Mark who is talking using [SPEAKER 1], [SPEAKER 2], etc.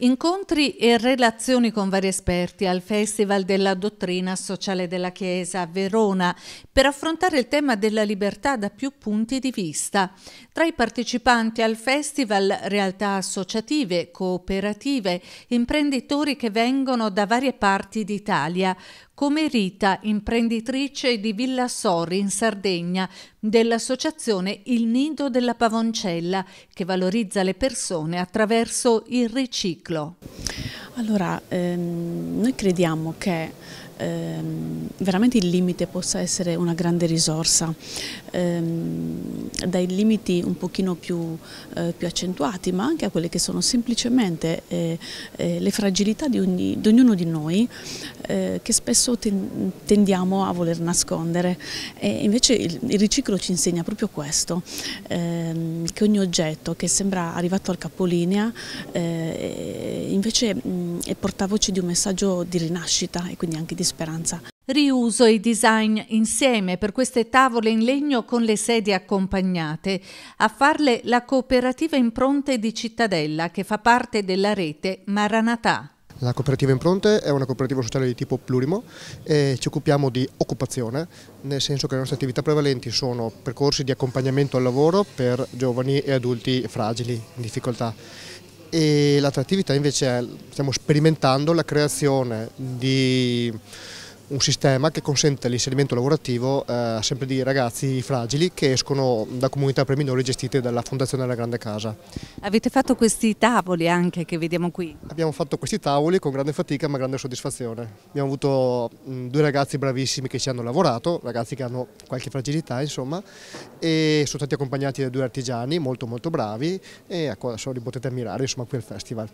[SPEAKER 1] Incontri e relazioni con vari esperti al Festival della Dottrina Sociale della Chiesa a Verona per affrontare il tema della libertà da più punti di vista. Tra i partecipanti al festival realtà associative, cooperative, imprenditori che vengono da varie parti d'Italia, come Rita, imprenditrice di Villa Sori in Sardegna, dell'associazione Il Nido della Pavoncella, che valorizza le persone attraverso il riciclo
[SPEAKER 2] ciclo. Allora, ehm, noi crediamo che ehm, veramente il limite possa essere una grande risorsa, ehm, dai limiti un pochino più, eh, più, accentuati, ma anche a quelle che sono semplicemente eh, eh, le fragilità di, ogni, di, ognuno di noi eh, che spesso ten, tendiamo a voler nascondere. E invece il, il, riciclo ci insegna proprio questo, ehm, che ogni oggetto che sembra arrivato al capolinea eh, invece e portavoce di un messaggio di rinascita e quindi anche di speranza.
[SPEAKER 1] Riuso e design insieme per queste tavole in legno con le sedie accompagnate. A farle la cooperativa Impronte di Cittadella che fa parte della rete Maranatà.
[SPEAKER 3] La cooperativa Impronte è una cooperativa sociale di tipo plurimo e ci occupiamo di occupazione, nel senso che le nostre attività prevalenti sono percorsi di accompagnamento al lavoro per giovani e adulti fragili, in difficoltà e l'altra attività invece è, stiamo sperimentando la creazione di un sistema che consente l'inserimento lavorativo eh, sempre di ragazzi fragili che escono da comunità per minori gestite dalla Fondazione della Grande Casa.
[SPEAKER 1] Avete fatto questi tavoli anche che vediamo
[SPEAKER 3] qui? Abbiamo fatto questi tavoli con grande fatica ma grande soddisfazione. Abbiamo avuto mh, mm, due ragazzi bravissimi che ci hanno lavorato, ragazzi che hanno qualche fragilità insomma, e sono stati accompagnati da due artigiani molto molto bravi e ecco, adesso li potete ammirare insomma, qui al festival.